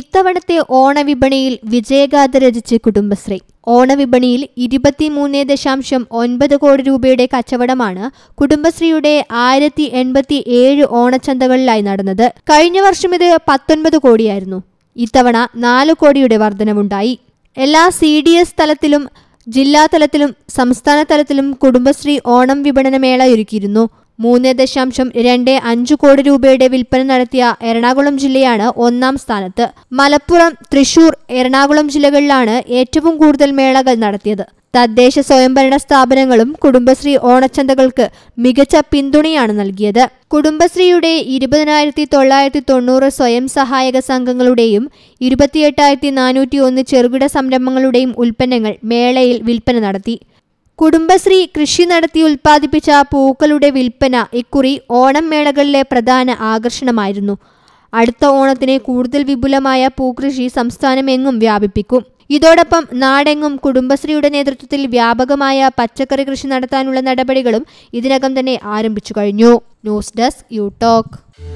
ഇത്തവണത്തെ ഓണവിപണിയിൽ വിജയഗാഥ രചിച്ച് കുടുംബശ്രീ ഓണവിപണിയിൽ ഇരുപത്തിമൂന്ന് ദശാംശം ഒൻപത് കോടി രൂപയുടെ കച്ചവടമാണ് കുടുംബശ്രീയുടെ ആയിരത്തി എൺപത്തി ഏഴ് ഓണച്ചന്തകളിലായി നടന്നത് കഴിഞ്ഞ വർഷം ഇത് പത്തൊൻപത് കോടിയായിരുന്നു ഇത്തവണ നാല് കോടിയുടെ വർധനവുണ്ടായി എല്ലാ സി ഡി എസ് തലത്തിലും ജില്ലാ തലത്തിലും സംസ്ഥാന തലത്തിലും കുടുംബശ്രീ ഓണം വിപണന മേള ഒരുക്കിയിരുന്നു മൂന്ന് ദശാംശം രണ്ട് അഞ്ച് കോടി രൂപയുടെ വിൽപ്പന നടത്തിയ എറണാകുളം ജില്ലയാണ് ഒന്നാം സ്ഥാനത്ത് മലപ്പുറം തൃശൂർ എറണാകുളം ജില്ലകളിലാണ് ഏറ്റവും കൂടുതൽ മേളകൾ നടത്തിയത് തദ്ദേശ സ്വയംഭരണ സ്ഥാപനങ്ങളും കുടുംബശ്രീ ഓണച്ചന്തകൾക്ക് മികച്ച പിന്തുണയാണ് നൽകിയത് കുടുംബശ്രീയുടെ ഇരുപതിനായിരത്തി തൊള്ളായിരത്തി തൊണ്ണൂറ് സ്വയം സഹായക സംഘങ്ങളുടെയും ഇരുപത്തിയെട്ടായിരത്തി നാനൂറ്റി ഒന്ന് ചെറുകിട സംരംഭങ്ങളുടെയും ഉൽപ്പന്നങ്ങൾ മേളയിൽ വിൽപ്പന നടത്തി കുടുംബശ്രീ കൃഷി നടത്തി ഉൽപ്പാദിപ്പിച്ച പൂക്കളുടെ വിൽപ്പന ഇക്കുറി ഓണം മേളകളിലെ പ്രധാന ആകർഷണമായിരുന്നു അടുത്ത ഓണത്തിന് കൂടുതൽ വിപുലമായ പൂക്കൃഷി സംസ്ഥാനമെങ്ങും വ്യാപിപ്പിക്കും ഇതോടൊപ്പം നാടെങ്ങും കുടുംബശ്രീയുടെ നേതൃത്വത്തിൽ വ്യാപകമായ പച്ചക്കറി കൃഷി നടത്താനുള്ള നടപടികളും ഇതിനകം തന്നെ ആരംഭിച്ചു കഴിഞ്ഞു ന്യൂസ് ഡെസ്ക് യു ടോക്ക്